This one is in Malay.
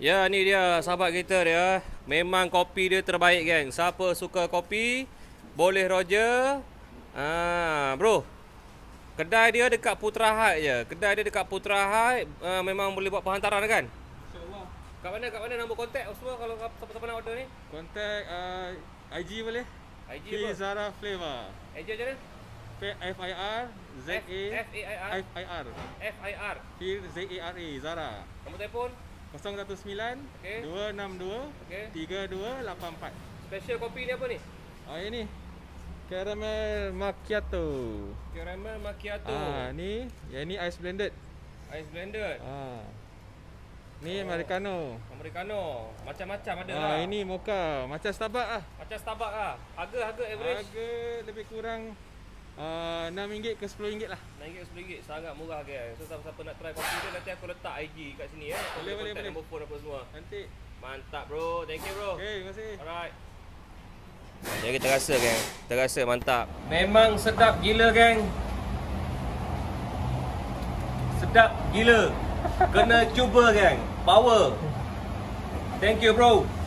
Ya ni dia sahabat kita dia Memang kopi dia terbaik geng Siapa suka kopi Boleh roja. Ha, ah, Bro Kedai dia dekat Putra Hat je Kedai dia dekat Putra Hat uh, Memang boleh buat penghantaran kan Kat mana kat mana nombor kontak semua kalau siapa-siapa nak order ni? Kontak uh, IG boleh? IG apa? Zara Flavor. IG je ni. F I R Z A F I R F I R. F I R. Z A R A Zara. Nombor telefon? 0377 019 okay. 262 okay. 3284 Special kopi ni apa ni? Ah oh, ini Caramel Macchiato Caramel Macchiato Ah ni Yang ni ice blended Ice blended Ah Ni oh. Americano Americano Macam-macam ada ah, lah Ini mocha Macam Starbucks ah. Macam Starbucks ah, Harga-harga average Harga lebih kurang RM6 uh, eh, ke RM10 lah RM6 ke RM10 sangat murah guys so siapa-siapa nak try kopi tu nanti aku letak IG kat sini eh boleh boleh boleh boleh nombor phone apa semua nanti mantap bro thank you bro ok terima kasih alright jadi kita rasa geng Kita rasa mantap Memang sedap gila geng Sedap gila Kena cuba geng Power Thank you bro